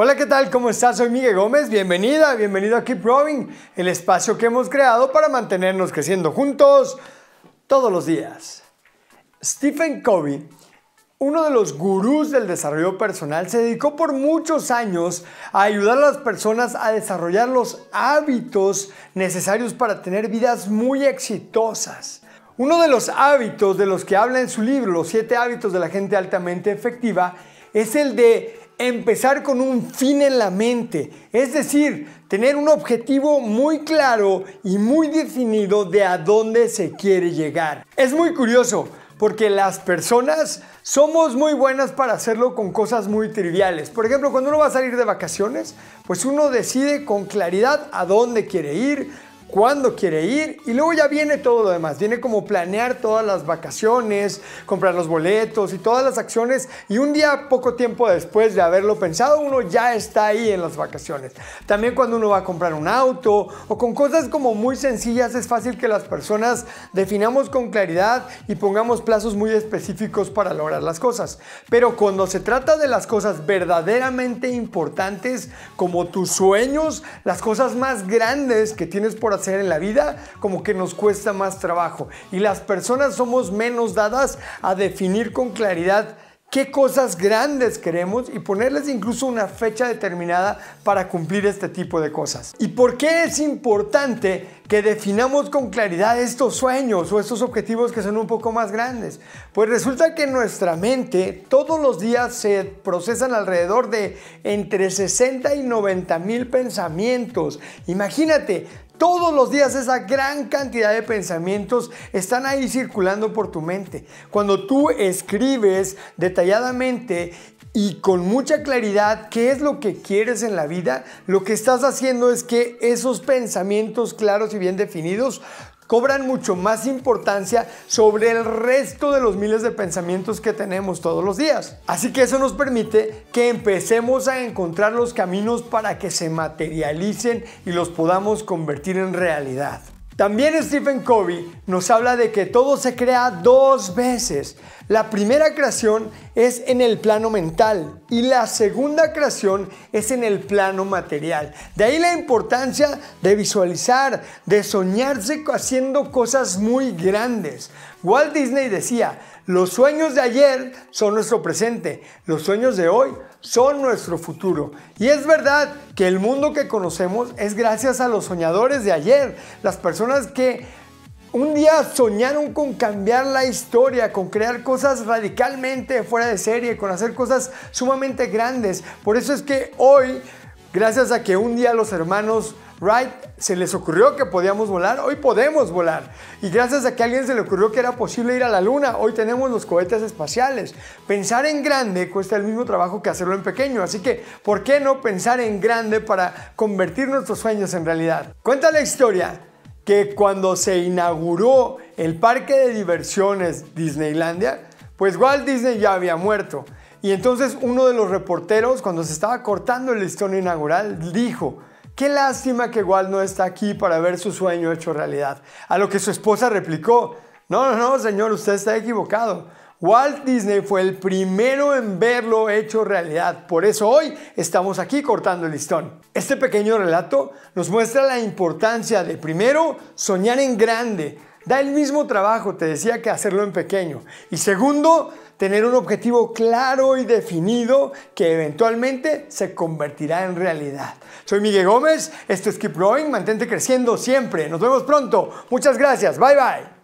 Hola, ¿qué tal? ¿Cómo estás? Soy Miguel Gómez. Bienvenida, bienvenido a Keep Growing, el espacio que hemos creado para mantenernos creciendo juntos todos los días. Stephen Covey, uno de los gurús del desarrollo personal, se dedicó por muchos años a ayudar a las personas a desarrollar los hábitos necesarios para tener vidas muy exitosas. Uno de los hábitos de los que habla en su libro, Los siete hábitos de la gente altamente efectiva, es el de empezar con un fin en la mente, es decir, tener un objetivo muy claro y muy definido de a dónde se quiere llegar. Es muy curioso porque las personas somos muy buenas para hacerlo con cosas muy triviales. Por ejemplo, cuando uno va a salir de vacaciones, pues uno decide con claridad a dónde quiere ir, cuándo quiere ir y luego ya viene todo lo demás. Viene como planear todas las vacaciones, comprar los boletos y todas las acciones y un día poco tiempo después de haberlo pensado uno ya está ahí en las vacaciones. También cuando uno va a comprar un auto o con cosas como muy sencillas es fácil que las personas definamos con claridad y pongamos plazos muy específicos para lograr las cosas. Pero cuando se trata de las cosas verdaderamente importantes como tus sueños, las cosas más grandes que tienes por hacer en la vida, como que nos cuesta más trabajo. Y las personas somos menos dadas a definir con claridad qué cosas grandes queremos y ponerles incluso una fecha determinada para cumplir este tipo de cosas. ¿Y por qué es importante que definamos con claridad estos sueños o estos objetivos que son un poco más grandes? Pues resulta que nuestra mente todos los días se procesan alrededor de entre 60 y 90 mil pensamientos. Imagínate, todos los días esa gran cantidad de pensamientos están ahí circulando por tu mente. Cuando tú escribes detalladamente y con mucha claridad qué es lo que quieres en la vida, lo que estás haciendo es que esos pensamientos claros y bien definidos cobran mucho más importancia sobre el resto de los miles de pensamientos que tenemos todos los días. Así que eso nos permite que empecemos a encontrar los caminos para que se materialicen y los podamos convertir en realidad. También Stephen Covey nos habla de que todo se crea dos veces. La primera creación es en el plano mental y la segunda creación es en el plano material. De ahí la importancia de visualizar, de soñarse haciendo cosas muy grandes. Walt Disney decía, los sueños de ayer son nuestro presente, los sueños de hoy son nuestro futuro. Y es verdad que el mundo que conocemos es gracias a los soñadores de ayer, las personas que un día soñaron con cambiar la historia, con crear cosas radicalmente fuera de serie, con hacer cosas sumamente grandes. Por eso es que hoy, gracias a que un día los hermanos Right, se les ocurrió que podíamos volar, hoy podemos volar. Y gracias a que a alguien se le ocurrió que era posible ir a la Luna, hoy tenemos los cohetes espaciales. Pensar en grande cuesta el mismo trabajo que hacerlo en pequeño, así que ¿por qué no pensar en grande para convertir nuestros sueños en realidad? Cuenta la historia que cuando se inauguró el parque de diversiones Disneylandia, pues Walt Disney ya había muerto. Y entonces uno de los reporteros, cuando se estaba cortando el listón inaugural, dijo, Qué lástima que Walt no está aquí para ver su sueño hecho realidad. A lo que su esposa replicó, no, no, no, señor, usted está equivocado. Walt Disney fue el primero en verlo hecho realidad, por eso hoy estamos aquí cortando el listón. Este pequeño relato nos muestra la importancia de primero soñar en grande, Da el mismo trabajo, te decía, que hacerlo en pequeño. Y segundo, tener un objetivo claro y definido que eventualmente se convertirá en realidad. Soy Miguel Gómez, esto es Keep Growing, mantente creciendo siempre. Nos vemos pronto. Muchas gracias. Bye bye.